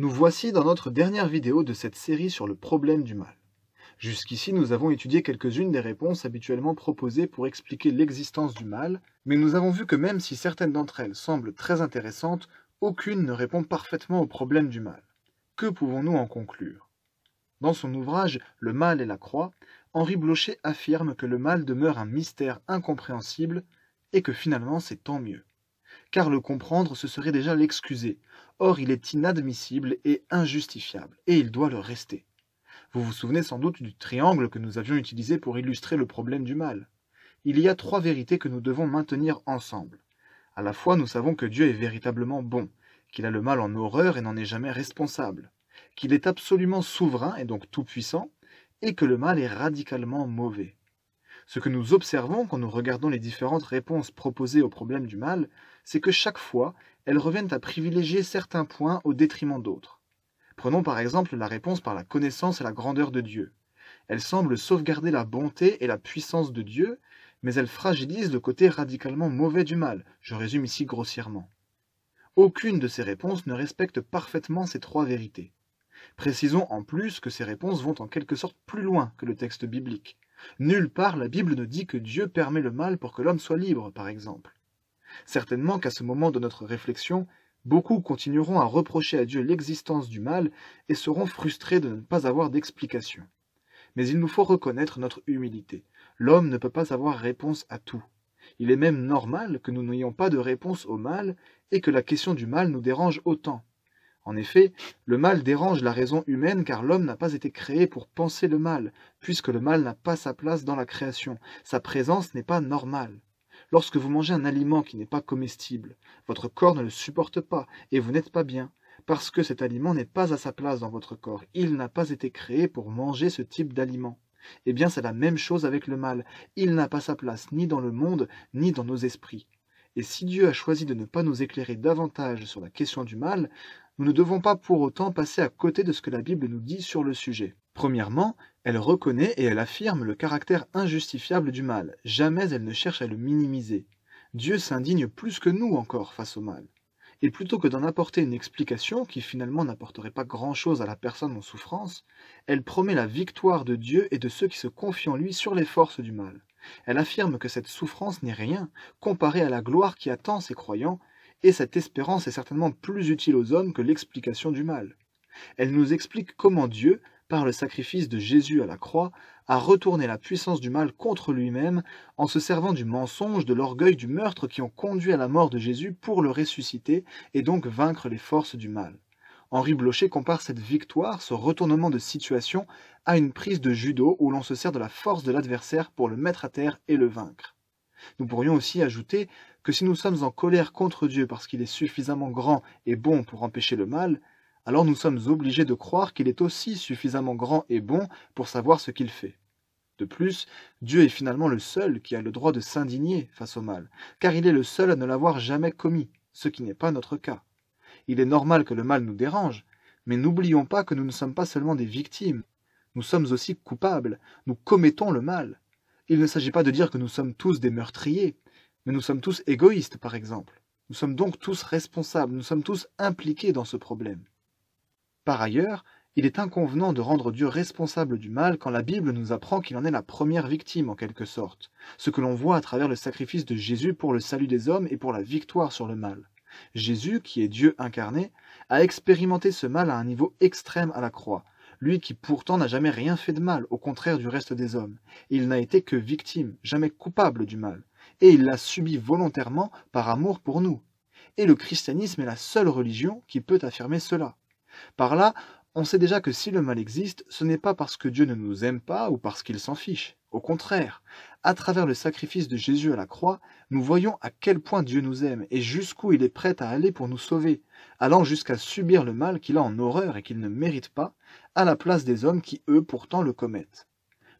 Nous voici dans notre dernière vidéo de cette série sur le problème du mal. Jusqu'ici, nous avons étudié quelques-unes des réponses habituellement proposées pour expliquer l'existence du mal, mais nous avons vu que même si certaines d'entre elles semblent très intéressantes, aucune ne répond parfaitement au problème du mal. Que pouvons-nous en conclure Dans son ouvrage Le mal et la croix, Henri Blocher affirme que le mal demeure un mystère incompréhensible et que finalement c'est tant mieux car le comprendre, ce serait déjà l'excuser. Or, il est inadmissible et injustifiable, et il doit le rester. Vous vous souvenez sans doute du triangle que nous avions utilisé pour illustrer le problème du mal. Il y a trois vérités que nous devons maintenir ensemble. À la fois, nous savons que Dieu est véritablement bon, qu'il a le mal en horreur et n'en est jamais responsable, qu'il est absolument souverain et donc tout-puissant, et que le mal est radicalement mauvais. Ce que nous observons quand nous regardons les différentes réponses proposées au problème du mal, c'est que chaque fois, elles reviennent à privilégier certains points au détriment d'autres. Prenons par exemple la réponse par la connaissance et la grandeur de Dieu. Elle semble sauvegarder la bonté et la puissance de Dieu, mais elle fragilise le côté radicalement mauvais du mal, je résume ici grossièrement. Aucune de ces réponses ne respecte parfaitement ces trois vérités. Précisons en plus que ces réponses vont en quelque sorte plus loin que le texte biblique, Nulle part la Bible ne dit que Dieu permet le mal pour que l'homme soit libre, par exemple. Certainement qu'à ce moment de notre réflexion, beaucoup continueront à reprocher à Dieu l'existence du mal et seront frustrés de ne pas avoir d'explication. Mais il nous faut reconnaître notre humilité. L'homme ne peut pas avoir réponse à tout. Il est même normal que nous n'ayons pas de réponse au mal et que la question du mal nous dérange autant. En effet, le mal dérange la raison humaine car l'homme n'a pas été créé pour penser le mal, puisque le mal n'a pas sa place dans la création, sa présence n'est pas normale. Lorsque vous mangez un aliment qui n'est pas comestible, votre corps ne le supporte pas et vous n'êtes pas bien, parce que cet aliment n'est pas à sa place dans votre corps, il n'a pas été créé pour manger ce type d'aliment. Eh bien c'est la même chose avec le mal, il n'a pas sa place ni dans le monde, ni dans nos esprits. Et si Dieu a choisi de ne pas nous éclairer davantage sur la question du mal, nous ne devons pas pour autant passer à côté de ce que la Bible nous dit sur le sujet. Premièrement, elle reconnaît et elle affirme le caractère injustifiable du mal. Jamais elle ne cherche à le minimiser. Dieu s'indigne plus que nous encore face au mal. Et plutôt que d'en apporter une explication qui finalement n'apporterait pas grand-chose à la personne en souffrance, elle promet la victoire de Dieu et de ceux qui se confient en lui sur les forces du mal. Elle affirme que cette souffrance n'est rien comparée à la gloire qui attend ses croyants et cette espérance est certainement plus utile aux hommes que l'explication du mal. Elle nous explique comment Dieu, par le sacrifice de Jésus à la croix, a retourné la puissance du mal contre lui-même en se servant du mensonge, de l'orgueil, du meurtre qui ont conduit à la mort de Jésus pour le ressusciter et donc vaincre les forces du mal. Henri Blocher compare cette victoire, ce retournement de situation, à une prise de judo où l'on se sert de la force de l'adversaire pour le mettre à terre et le vaincre. Nous pourrions aussi ajouter que si nous sommes en colère contre Dieu parce qu'il est suffisamment grand et bon pour empêcher le mal, alors nous sommes obligés de croire qu'il est aussi suffisamment grand et bon pour savoir ce qu'il fait. De plus, Dieu est finalement le seul qui a le droit de s'indigner face au mal, car il est le seul à ne l'avoir jamais commis, ce qui n'est pas notre cas. Il est normal que le mal nous dérange, mais n'oublions pas que nous ne sommes pas seulement des victimes, nous sommes aussi coupables, nous commettons le mal. Il ne s'agit pas de dire que nous sommes tous des meurtriers, mais nous sommes tous égoïstes, par exemple. Nous sommes donc tous responsables, nous sommes tous impliqués dans ce problème. Par ailleurs, il est inconvenant de rendre Dieu responsable du mal quand la Bible nous apprend qu'il en est la première victime en quelque sorte, ce que l'on voit à travers le sacrifice de Jésus pour le salut des hommes et pour la victoire sur le mal. Jésus, qui est Dieu incarné, a expérimenté ce mal à un niveau extrême à la croix, lui qui pourtant n'a jamais rien fait de mal, au contraire du reste des hommes. Il n'a été que victime, jamais coupable du mal, et il l'a subi volontairement par amour pour nous. Et le christianisme est la seule religion qui peut affirmer cela. Par là, on sait déjà que si le mal existe, ce n'est pas parce que Dieu ne nous aime pas ou parce qu'il s'en fiche. Au contraire, à travers le sacrifice de Jésus à la croix, nous voyons à quel point Dieu nous aime et jusqu'où il est prêt à aller pour nous sauver, allant jusqu'à subir le mal qu'il a en horreur et qu'il ne mérite pas, à la place des hommes qui, eux, pourtant le commettent.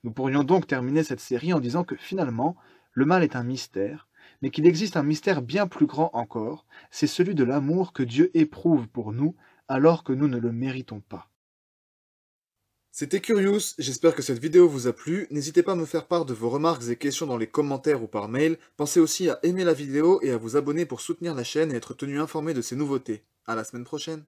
Nous pourrions donc terminer cette série en disant que finalement, le mal est un mystère, mais qu'il existe un mystère bien plus grand encore, c'est celui de l'amour que Dieu éprouve pour nous alors que nous ne le méritons pas. C'était Curious, j'espère que cette vidéo vous a plu, n'hésitez pas à me faire part de vos remarques et questions dans les commentaires ou par mail, pensez aussi à aimer la vidéo et à vous abonner pour soutenir la chaîne et être tenu informé de ses nouveautés. À la semaine prochaine